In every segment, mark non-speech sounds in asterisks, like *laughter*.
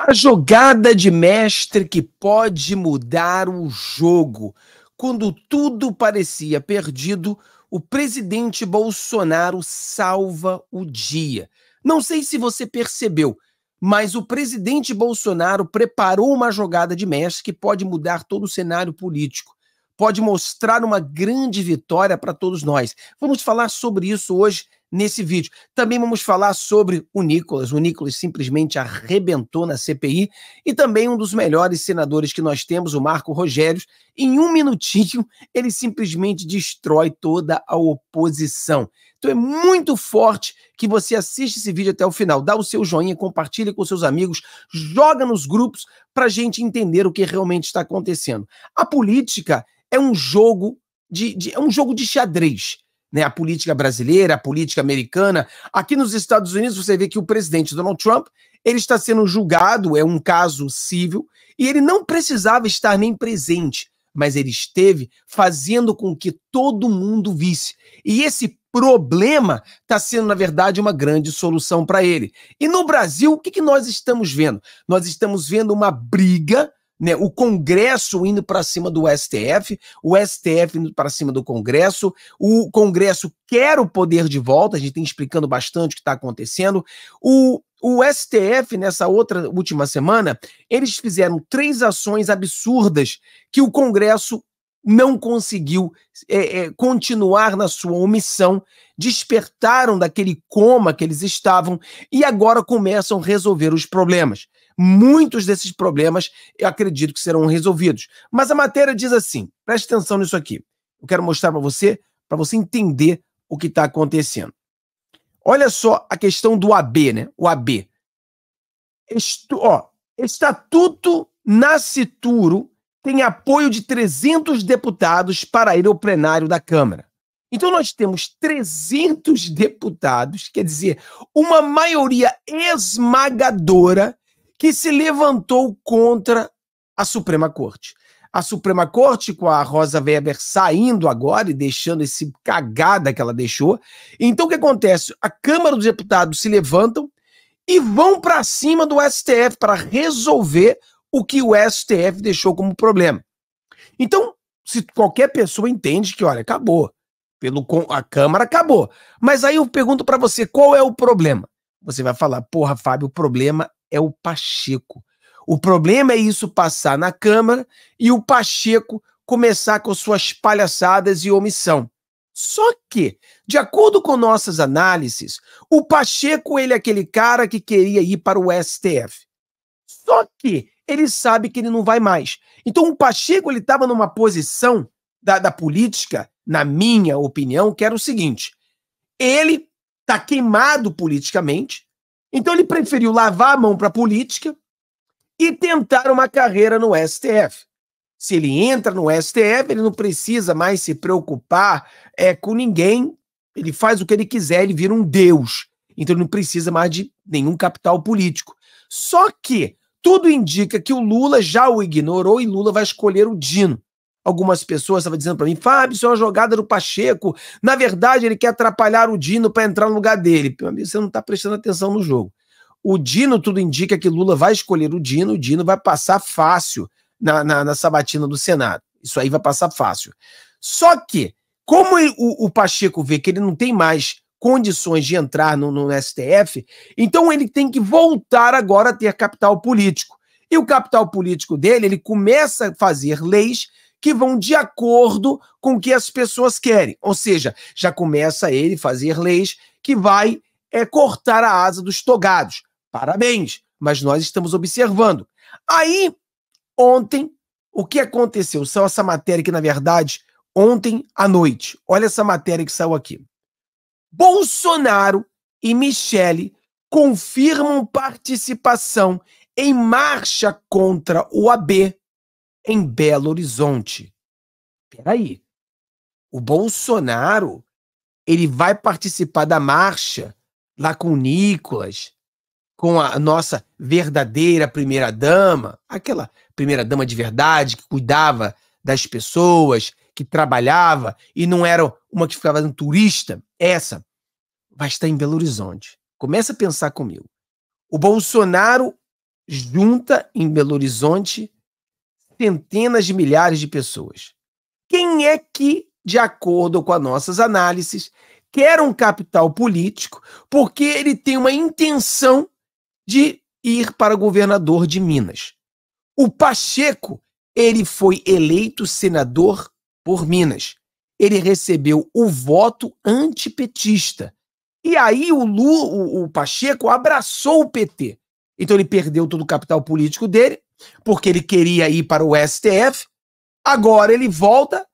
A jogada de mestre que pode mudar o jogo. Quando tudo parecia perdido, o presidente Bolsonaro salva o dia. Não sei se você percebeu, mas o presidente Bolsonaro preparou uma jogada de mestre que pode mudar todo o cenário político. Pode mostrar uma grande vitória para todos nós. Vamos falar sobre isso hoje nesse vídeo. Também vamos falar sobre o Nicolas. O Nicolas simplesmente arrebentou na CPI e também um dos melhores senadores que nós temos, o Marco Rogério. Em um minutinho, *laughs* ele simplesmente destrói toda a oposição. Então é muito forte que você assista esse vídeo até o final. Dá o seu joinha, compartilha com seus amigos, joga nos grupos para a gente entender o que realmente está acontecendo. A política é um jogo de, de é um jogo de xadrez né, a política brasileira, a política americana. Aqui nos Estados Unidos, você vê que o presidente Donald Trump ele está sendo julgado, é um caso civil, e ele não precisava estar nem presente, mas ele esteve fazendo com que todo mundo visse. E esse problema está sendo, na verdade, uma grande solução para ele. E no Brasil, o que, que nós estamos vendo? Nós estamos vendo uma briga né, o Congresso indo para cima do STF, o STF indo para cima do Congresso, o Congresso quer o poder de volta, a gente tem explicando bastante o que está acontecendo. O, o STF, nessa outra última semana, eles fizeram três ações absurdas que o Congresso não conseguiu é, é, continuar na sua omissão, despertaram daquele coma que eles estavam e agora começam a resolver os problemas. Muitos desses problemas eu acredito que serão resolvidos. Mas a matéria diz assim: preste atenção nisso aqui. Eu quero mostrar para você, para você entender o que está acontecendo. Olha só a questão do AB, né? O AB. Estu, ó, Estatuto Nascituro tem apoio de 300 deputados para ir ao plenário da Câmara. Então nós temos 300 deputados, quer dizer, uma maioria esmagadora que se levantou contra a Suprema Corte. A Suprema Corte, com a Rosa Weber saindo agora e deixando esse cagada que ela deixou. Então o que acontece? A Câmara dos Deputados se levantam e vão para cima do STF para resolver o que o STF deixou como problema. Então, se qualquer pessoa entende que, olha, acabou, pelo a Câmara acabou. Mas aí eu pergunto para você, qual é o problema? Você vai falar, porra, Fábio, o problema é o Pacheco. O problema é isso passar na Câmara e o Pacheco começar com suas palhaçadas e omissão. Só que, de acordo com nossas análises, o Pacheco ele é aquele cara que queria ir para o STF. Só que ele sabe que ele não vai mais. Então o Pacheco ele estava numa posição da, da política, na minha opinião, que era o seguinte: ele está queimado politicamente, então ele preferiu lavar a mão para a política e tentar uma carreira no STF. Se ele entra no STF, ele não precisa mais se preocupar é, com ninguém. Ele faz o que ele quiser, ele vira um deus. Então ele não precisa mais de nenhum capital político. Só que tudo indica que o Lula já o ignorou e Lula vai escolher o Dino algumas pessoas estavam dizendo para mim, Fábio, isso é uma jogada do Pacheco. Na verdade, ele quer atrapalhar o Dino para entrar no lugar dele. Meu amigo, você não está prestando atenção no jogo. O Dino, tudo indica que Lula vai escolher o Dino, o Dino vai passar fácil na, na, na sabatina do Senado. Isso aí vai passar fácil. Só que, como o, o Pacheco vê que ele não tem mais condições de entrar no, no, STF, então ele tem que voltar agora a ter capital político. E o capital político dele, ele começa a fazer leis que vão de acordo com o que as pessoas querem. Ou seja, já começa ele fazer leis que vai é, cortar a asa dos togados. Parabéns, mas nós estamos observando. Aí, ontem, o que aconteceu? Saiu essa matéria que, na verdade, ontem à noite. Olha essa matéria que saiu aqui. Bolsonaro e Michele confirmam participação em marcha contra o AB em Belo Horizonte. Peraí. O Bolsonaro ele vai participar da marcha lá com o Nicolas, com a nossa verdadeira primeira-dama, aquela primeira-dama de verdade que cuidava das pessoas, que trabalhava e não era uma que ficava no turista. Essa vai estar em Belo Horizonte. Começa a pensar comigo. O Bolsonaro junta em Belo Horizonte centenas de milhares de pessoas. Quem é que, de acordo com as nossas análises, quer um capital político porque ele tem uma intenção de ir para governador de Minas? O Pacheco, ele foi eleito senador por Minas. Ele recebeu o voto antipetista. E aí o, Lu, o, o Pacheco abraçou o PT. Então ele perdeu todo o capital político dele porque ele queria ir para o STF, agora ele volta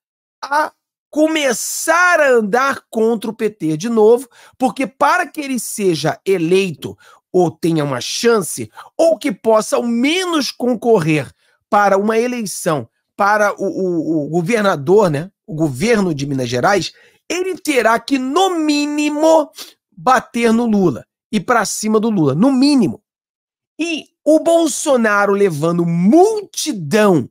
a começar a andar contra o PT de novo, porque para que ele seja eleito ou tenha uma chance, ou que possa ao menos concorrer para uma eleição para o, o, o governador, né, o governo de Minas Gerais, ele terá que, no mínimo, bater no Lula e para cima do Lula, no mínimo. E o Bolsonaro levando multidão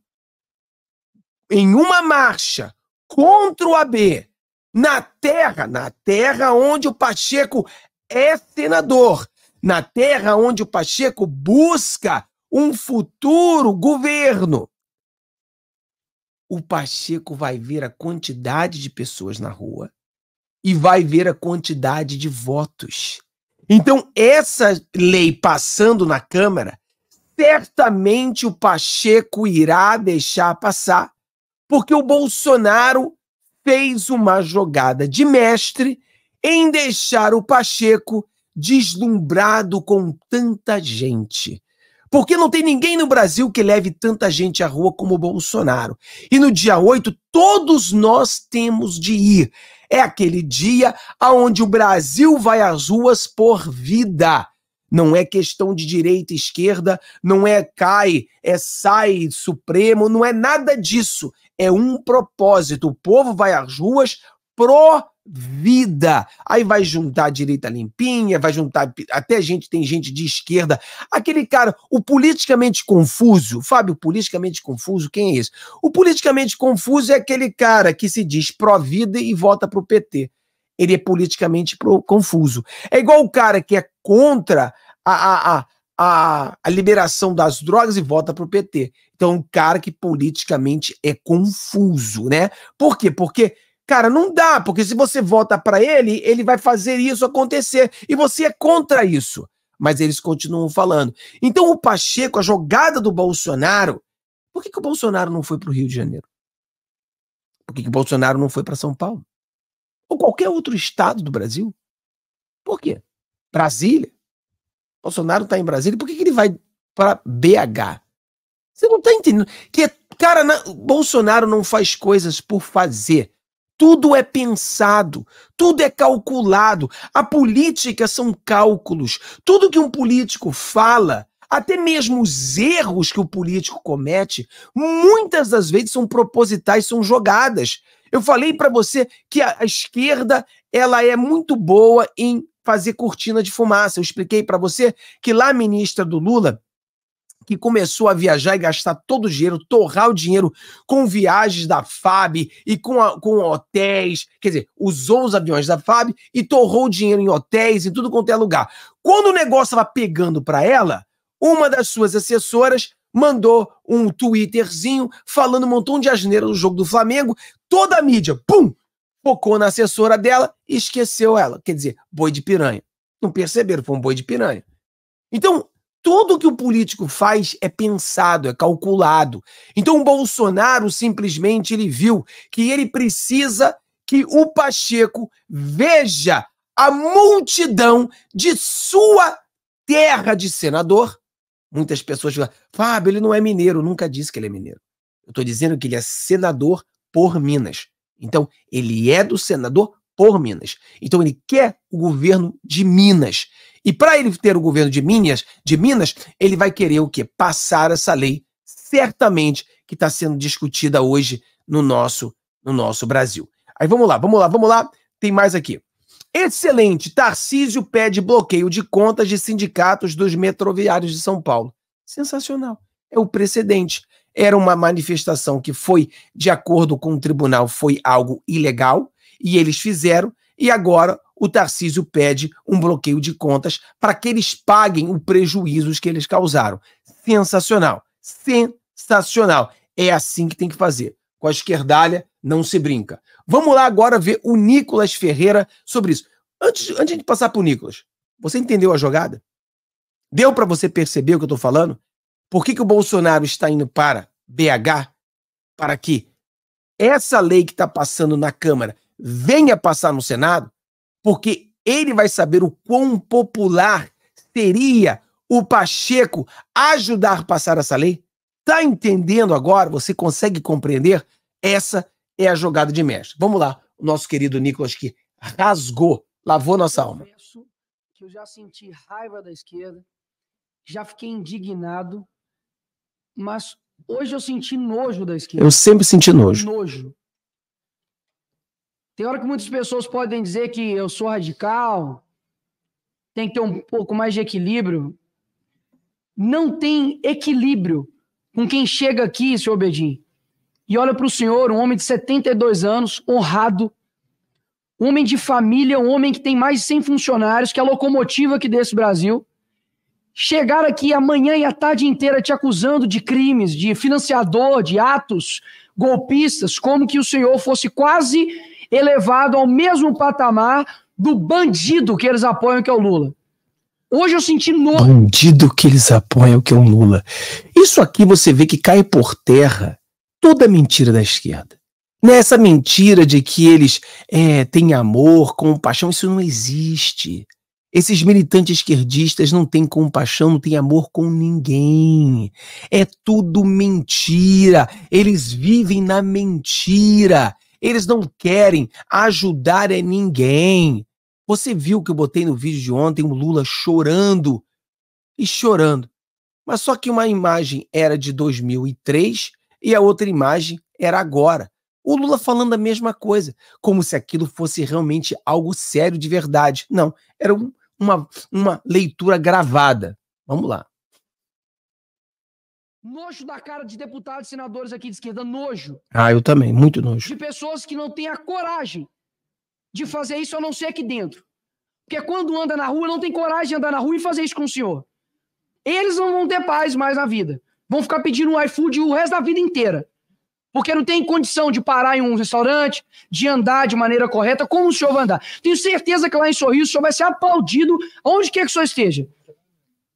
em uma marcha contra o AB na terra, na terra onde o Pacheco é senador, na terra onde o Pacheco busca um futuro governo. O Pacheco vai ver a quantidade de pessoas na rua e vai ver a quantidade de votos. Então, essa lei passando na Câmara certamente o Pacheco irá deixar passar, porque o Bolsonaro fez uma jogada de mestre em deixar o Pacheco deslumbrado com tanta gente. Porque não tem ninguém no Brasil que leve tanta gente à rua como o Bolsonaro. E no dia 8, todos nós temos de ir. É aquele dia aonde o Brasil vai às ruas por vida. Não é questão de direita e esquerda, não é cai, é sai supremo, não é nada disso. É um propósito. O povo vai às ruas pro vida. Aí vai juntar a direita limpinha, vai juntar até gente, tem gente de esquerda. Aquele cara, o politicamente confuso, Fábio, politicamente confuso, quem é esse? O politicamente confuso é aquele cara que se diz pró-vida e vota pro PT ele é politicamente confuso. É igual o cara que é contra a, a, a, a liberação das drogas e vota para o PT. Então, um cara que politicamente é confuso, né? Por quê? Porque Cara, não dá, porque se você vota para ele, ele vai fazer isso acontecer. E você é contra isso. Mas eles continuam falando. Então, o Pacheco, a jogada do Bolsonaro. Por que, que o Bolsonaro não foi para o Rio de Janeiro? Por que, que o Bolsonaro não foi para São Paulo? ou qualquer outro estado do Brasil. Por quê? Brasília. Bolsonaro está em Brasília, por que, que ele vai para BH? Você não está entendendo. Que, é, cara, na... Bolsonaro não faz coisas por fazer. Tudo é pensado, tudo é calculado. A política são cálculos. Tudo que um político fala até mesmo os erros que o político comete, muitas das vezes são propositais, são jogadas. Eu falei para você que a, a esquerda ela é muito boa em fazer cortina de fumaça. Eu expliquei para você que lá a ministra do Lula, que começou a viajar e gastar todo o dinheiro, torrar o dinheiro com viagens da FAB e com, a, com hotéis, quer dizer, usou os aviões da FAB e torrou o dinheiro em hotéis e tudo quanto é lugar. Quando o negócio estava pegando para ela, uma das suas assessoras mandou um Twitterzinho falando um montão de asneira no jogo do Flamengo. Toda a mídia, pum, focou na assessora dela e esqueceu ela. Quer dizer, boi de piranha. Não perceberam, foi um boi de piranha. Então, tudo que o político faz é pensado, é calculado. Então, o Bolsonaro simplesmente ele viu que ele precisa que o Pacheco veja a multidão de sua terra de senador Muitas pessoas falam, Fábio, ele não é mineiro. nunca disse que ele é mineiro. Eu estou dizendo que ele é senador por Minas. Então, ele é do senador por Minas. Então, ele quer o governo de Minas. E para ele ter o governo de Minas, de Minas, ele vai querer o quê? Passar essa lei, certamente, que está sendo discutida hoje no nosso, no nosso Brasil. Aí vamos lá, vamos lá, vamos lá. Tem mais aqui. Excelente. Tarcísio pede bloqueio de contas de sindicatos dos metroviários de São Paulo. Sensacional. É o precedente. Era uma manifestação que foi, de acordo com o tribunal, foi algo ilegal, e eles fizeram, e agora o Tarcísio pede um bloqueio de contas para que eles paguem os prejuízos que eles causaram. Sensacional. Sensacional. É assim que tem que fazer. Com a esquerdalha, não se brinca. Vamos lá agora ver o Nicolas Ferreira sobre isso. Antes, antes de passar para o Nicolas, você entendeu a jogada? Deu para você perceber o que eu estou falando? Por que, que o Bolsonaro está indo para BH para que essa lei que está passando na Câmara venha passar no Senado? Porque ele vai saber o quão popular seria o Pacheco ajudar a passar essa lei? Tá entendendo agora? Você consegue compreender? Essa é a jogada de mestre. Vamos lá, o nosso querido Nicolas que rasgou, lavou nossa alma. Eu já senti raiva da esquerda, já fiquei indignado, mas hoje eu senti nojo da esquerda. Eu sempre senti nojo. Nojo. Tem hora que muitas pessoas podem dizer que eu sou radical, tem que ter um pouco mais de equilíbrio. Não tem equilíbrio com quem chega aqui, senhor Bedin, e olha para o senhor, um homem de 72 anos, honrado, homem de família, um homem que tem mais de 100 funcionários, que é a locomotiva aqui desse Brasil, chegar aqui amanhã e a tarde inteira te acusando de crimes, de financiador, de atos golpistas, como que o senhor fosse quase elevado ao mesmo patamar do bandido que eles apoiam, que é o Lula. Hoje eu senti no Bandido que eles apoiam, que é o Lula. Isso aqui você vê que cai por terra toda mentira da esquerda. Nessa mentira de que eles é, têm amor, compaixão, isso não existe. Esses militantes esquerdistas não têm compaixão, não têm amor com ninguém. É tudo mentira. Eles vivem na mentira. Eles não querem ajudar a ninguém. Você viu que eu botei no vídeo de ontem o Lula chorando e chorando. Mas só que uma imagem era de 2003 e a outra imagem era agora. O Lula falando a mesma coisa, como se aquilo fosse realmente algo sério de verdade. Não, era um, uma, uma leitura gravada. Vamos lá. Nojo da cara de deputados e senadores aqui de esquerda, nojo. Ah, eu também, muito nojo. De pessoas que não têm a coragem de fazer isso, a não ser aqui dentro. Porque quando anda na rua, não tem coragem de andar na rua e fazer isso com o senhor. Eles não vão ter paz mais na vida vão ficar pedindo iFood o resto da vida inteira. Porque não tem condição de parar em um restaurante, de andar de maneira correta, como o senhor vai andar. Tenho certeza que lá em Sorriso o senhor vai ser aplaudido onde quer que o senhor esteja.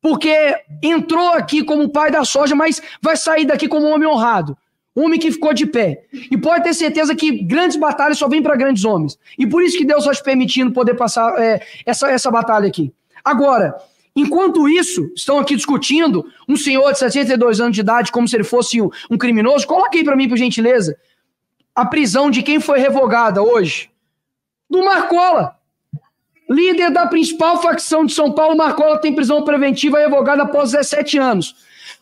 Porque entrou aqui como pai da soja, mas vai sair daqui como um homem honrado. Homem que ficou de pé. E pode ter certeza que grandes batalhas só vêm para grandes homens. E por isso que Deus está te permitindo poder passar é, essa, essa batalha aqui. Agora, Enquanto isso, estão aqui discutindo um senhor de 72 anos de idade como se ele fosse um criminoso. coloquei para mim, por gentileza, a prisão de quem foi revogada hoje? Do Marcola. Líder da principal facção de São Paulo, Marcola tem prisão preventiva revogada após 17 anos.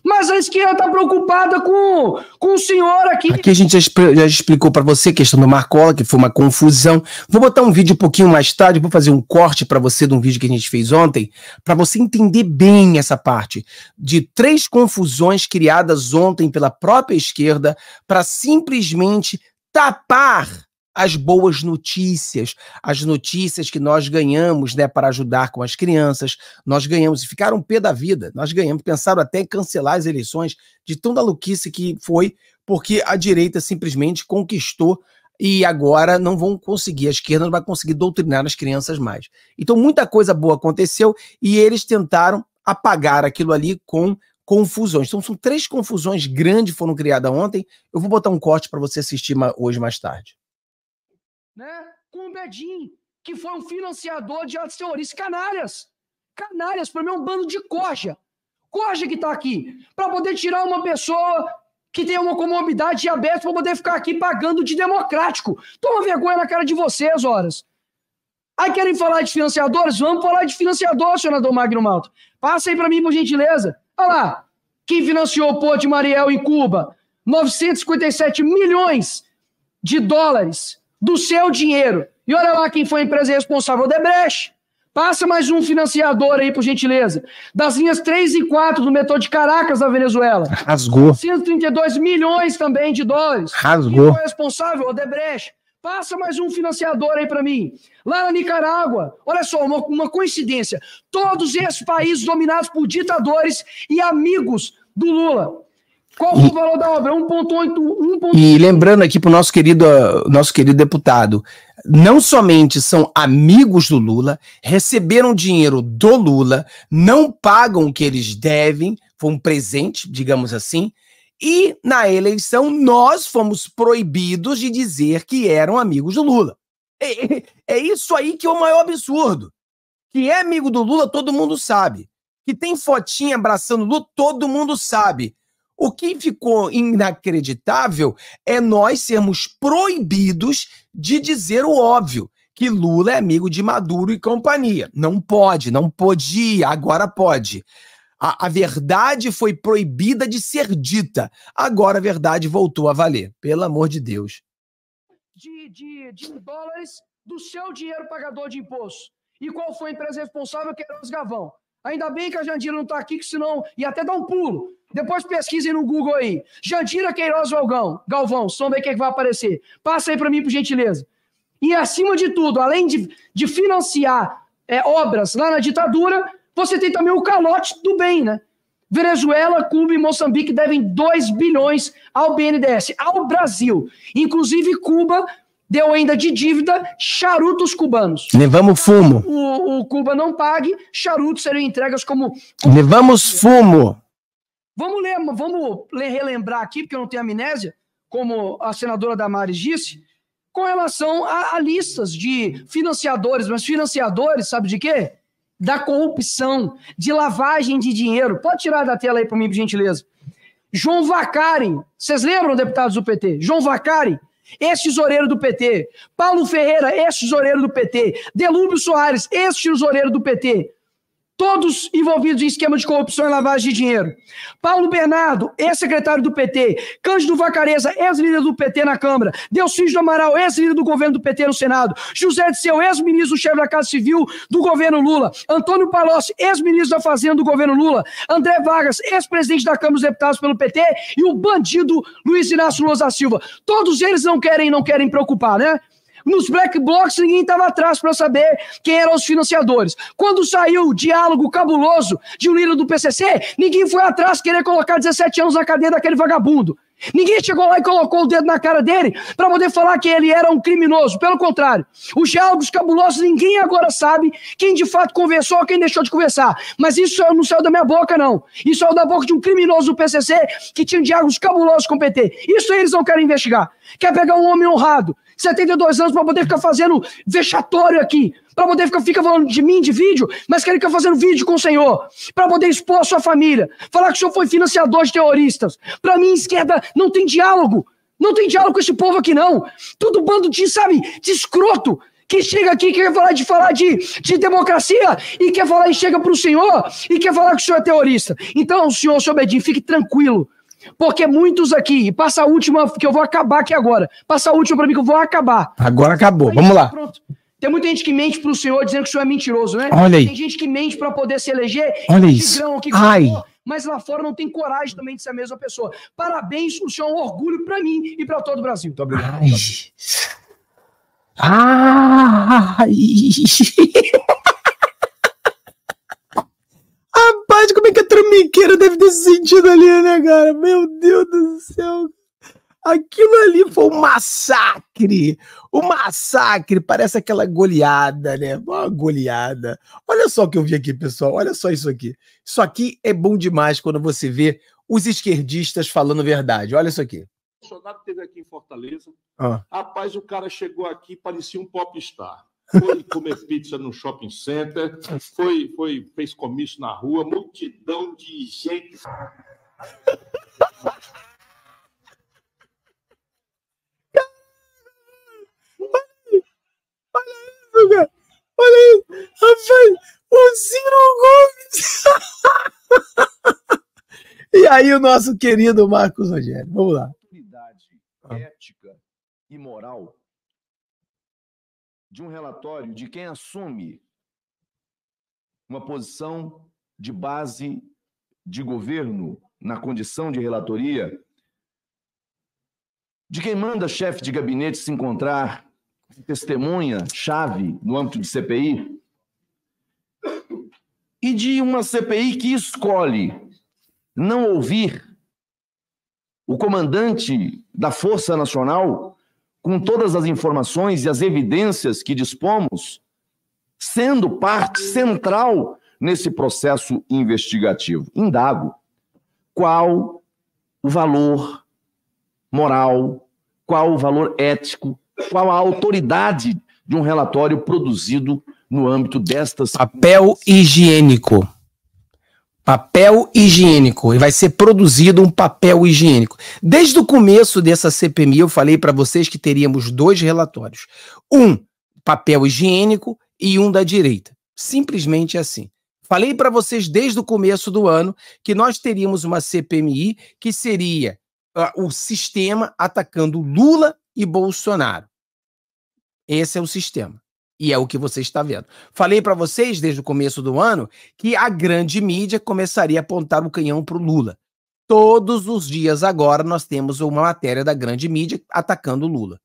Mas a esquerda está preocupada com, com o senhor aqui. Aqui a gente já, já explicou para você a questão do Marcola, que foi uma confusão. Vou botar um vídeo um pouquinho mais tarde, vou fazer um corte para você de um vídeo que a gente fez ontem, para você entender bem essa parte de três confusões criadas ontem pela própria esquerda para simplesmente tapar as boas notícias, as notícias que nós ganhamos, né, para ajudar com as crianças, nós ganhamos, e ficaram pé da vida, nós ganhamos, pensaram até em cancelar as eleições, de tão maluquice que foi, porque a direita simplesmente conquistou e agora não vão conseguir, a esquerda não vai conseguir doutrinar as crianças mais. Então muita coisa boa aconteceu e eles tentaram apagar aquilo ali com confusões. Então são três confusões grandes foram criadas ontem. Eu vou botar um corte para você assistir hoje mais tarde né, com o Bedin, que foi um financiador de atos terroristas. Canalhas! Canalhas, para mim é um bando de corja. Corja que está aqui, para poder tirar uma pessoa que tem uma comorbidade aberta para poder ficar aqui pagando de democrático. Toma vergonha na cara de vocês, horas. Aí querem falar de financiadores? Vamos falar de financiador, senador Magno Malta. Passa aí para mim, por gentileza. Olha lá. Quem financiou o Porto de Mariel em Cuba? 957 milhões de dólares do seu dinheiro. E olha lá quem foi a empresa responsável, o Debreche. Passa mais um financiador aí, por gentileza. Das linhas 3 e 4 do metrô de Caracas, da Venezuela. Rasgou. 132 milhões também de dólares. Rasgou. Quem foi responsável? O Debreche. Passa mais um financiador aí para mim. Lá na Nicarágua, olha só, uma, uma coincidência. Todos esses países dominados por ditadores e amigos do Lula. Qual o valor da obra? 1,8. 1. E lembrando aqui para o nosso querido, nosso querido deputado, não somente são amigos do Lula, receberam dinheiro do Lula, não pagam o que eles devem, foi um presente, digamos assim, e na eleição nós fomos proibidos de dizer que eram amigos do Lula. É, é, é isso aí que é o maior absurdo. Que é amigo do Lula, todo mundo sabe. Que tem fotinha abraçando o Lula, todo mundo sabe o que ficou inacreditável é nós sermos proibidos de dizer o óbvio, que Lula é amigo de Maduro e companhia. Não pode, não podia, agora pode. A, a, verdade foi proibida de ser dita. Agora a verdade voltou a valer. Pelo amor de Deus. De, de, de dólares do seu dinheiro pagador de imposto. E qual foi a empresa responsável? que os Gavão. Ainda bem que a Jandira não está aqui, que senão ia até dar um pulo. Depois pesquisem no Google aí. Jandira Queiroz Galvão, Galvão, som ver o que, é que vai aparecer. Passa aí para mim, por gentileza. E acima de tudo, além de, de financiar é, obras lá na ditadura, você tem também o calote do bem, né? Venezuela, Cuba e Moçambique devem 2 bilhões ao BNDES, ao Brasil. Inclusive, Cuba deu ainda de dívida charutos cubanos. Levamos fumo. O, o Cuba não pague, charutos serão entregues como. Levamos fumo. Vamos ler, vamos relembrar aqui, porque eu não tenho amnésia, como a senadora Damares disse, com relação a, a listas de financiadores, mas financiadores, sabe de quê? Da corrupção, de lavagem de dinheiro. Pode tirar da tela aí para mim, por gentileza. João Vacari, vocês lembram, deputados do PT? João Vacari, ex-tesoureiro do PT. Paulo Ferreira, ex-tesoureiro do PT. Delúbio Soares, ex-tesoureiro do PT todos envolvidos em esquema de corrupção e lavagem de dinheiro. Paulo Bernardo, ex-secretário do PT. Cândido Vacareza, ex-líder do PT na Câmara. Delcídio Amaral, ex-líder do governo do PT no Senado. José de Seu, ex-ministro-chefe da Casa Civil do governo Lula. Antônio Palocci, ex-ministro da Fazenda do governo Lula. André Vargas, ex-presidente da Câmara dos Deputados pelo PT. E o bandido Luiz Inácio Lula da Silva. Todos eles não querem, não querem preocupar, né? Nos black Blocks ninguém estava atrás para saber quem eram os financiadores. Quando saiu o diálogo cabuloso de um líder do PCC, ninguém foi atrás querer colocar 17 anos na cadeia daquele vagabundo. Ninguém chegou lá e colocou o dedo na cara dele para poder falar que ele era um criminoso. Pelo contrário, os diálogos cabulosos, ninguém agora sabe quem de fato conversou ou quem deixou de conversar. Mas isso não saiu da minha boca, não. Isso saiu da boca de um criminoso do PCC que tinha diálogos cabulosos com o PT. Isso eles não querem investigar. Quer pegar um homem honrado, 72 anos para poder ficar fazendo vexatório aqui, para poder ficar falando de mim, de vídeo, mas querem ficar fazendo vídeo com o senhor, para poder expor a sua família, falar que o senhor foi financiador de terroristas. Para mim, esquerda não tem diálogo, não tem diálogo com esse povo aqui não. Todo bando de, sabe, de escroto, que chega aqui que quer falar de falar de, de democracia e quer falar e chega para o senhor e quer falar que o senhor é terrorista. Então, senhor, senhor Bedin, fique tranquilo. Porque muitos aqui, e passa a última, que eu vou acabar aqui agora. Passa a última para mim, que eu vou acabar. Agora acabou, aí, vamos lá. Pronto. Tem muita gente que mente pro senhor dizendo que o senhor é mentiroso, né? Olha aí. Tem gente que mente para poder se eleger. Olha isso. Ai. mas lá fora não tem coragem também de ser a mesma pessoa. Parabéns, o senhor é um orgulho para mim e para todo o Brasil. Muito obrigado. Ai. Ai. verdade, como é que a trambiqueira deve ter se sentido ali, né, cara? Meu Deus do céu. Aquilo ali foi um massacre. um massacre parece aquela goleada, né? Uma goleada. Olha só o que eu vi aqui, pessoal. Olha só isso aqui. Isso aqui é bom demais quando você vê os esquerdistas falando verdade. Olha isso aqui. Bolsonaro esteve aqui em Fortaleza. Ah. Rapaz, o cara chegou aqui e parecia um popstar foi comer pizza no shopping center, foi, foi, fez comício na rua, multidão de gente. Olha isso, cara! Olha isso! Rapaz, o Ciro Gomes! e aí, o nosso querido Marcos Rogério. Vamos lá. Ética e moral de um relatório de quem assume uma posição de base de governo na condição de relatoria, de quem manda chefe de gabinete se encontrar testemunha-chave no âmbito de CPI, e de uma CPI que escolhe não ouvir o comandante da Força Nacional com todas as informações e as evidências que dispomos, sendo parte central nesse processo investigativo. Indago qual o valor moral, qual o valor ético, qual a autoridade de um relatório produzido no âmbito destas. Papel higiênico. Papel higiênico. E vai ser produzido um papel higiênico. Desde o começo dessa CPMI, eu falei para vocês que teríamos dois relatórios: um papel higiênico e um da direita. Simplesmente assim. Falei para vocês desde o começo do ano que nós teríamos uma CPMI que seria uh, o sistema atacando Lula e Bolsonaro. Esse é o sistema. E é o que você está vendo. Falei para vocês desde o começo do ano que a grande mídia começaria a apontar o um canhão para o Lula. Todos os dias agora nós temos uma matéria da grande mídia atacando o Lula.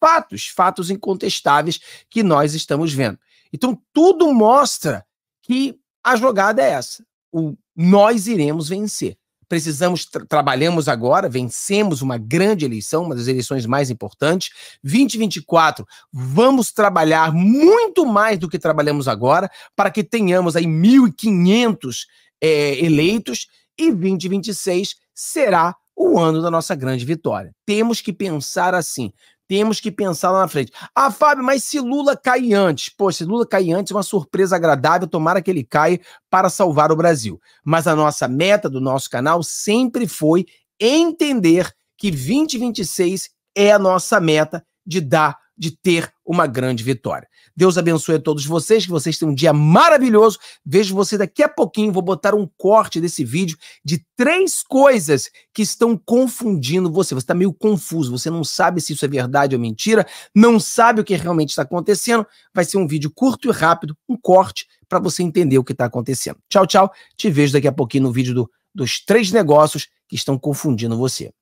Fatos, fatos incontestáveis que nós estamos vendo. Então tudo mostra que a jogada é essa. O nós iremos vencer precisamos, tra trabalhamos agora, vencemos uma grande eleição, uma das eleições mais importantes. 2024, vamos trabalhar muito mais do que trabalhamos agora, para que tenhamos aí 1.500 é, eleitos, e 2026 será o ano da nossa grande vitória. Temos que pensar assim. Temos que pensar lá na frente. Ah, Fábio, mas se Lula cair antes? Pô, se Lula cair antes, é uma surpresa agradável, tomara que ele caia para salvar o Brasil. Mas a nossa meta do nosso canal sempre foi entender que 2026 é a nossa meta de dar de ter uma grande vitória. Deus abençoe a todos vocês, que vocês tenham um dia maravilhoso. Vejo você daqui a pouquinho. Vou botar um corte desse vídeo de três coisas que estão confundindo você. Você está meio confuso, você não sabe se isso é verdade ou mentira, não sabe o que realmente está acontecendo. Vai ser um vídeo curto e rápido, um corte, para você entender o que está acontecendo. Tchau, tchau. Te vejo daqui a pouquinho no vídeo do, dos três negócios que estão confundindo você.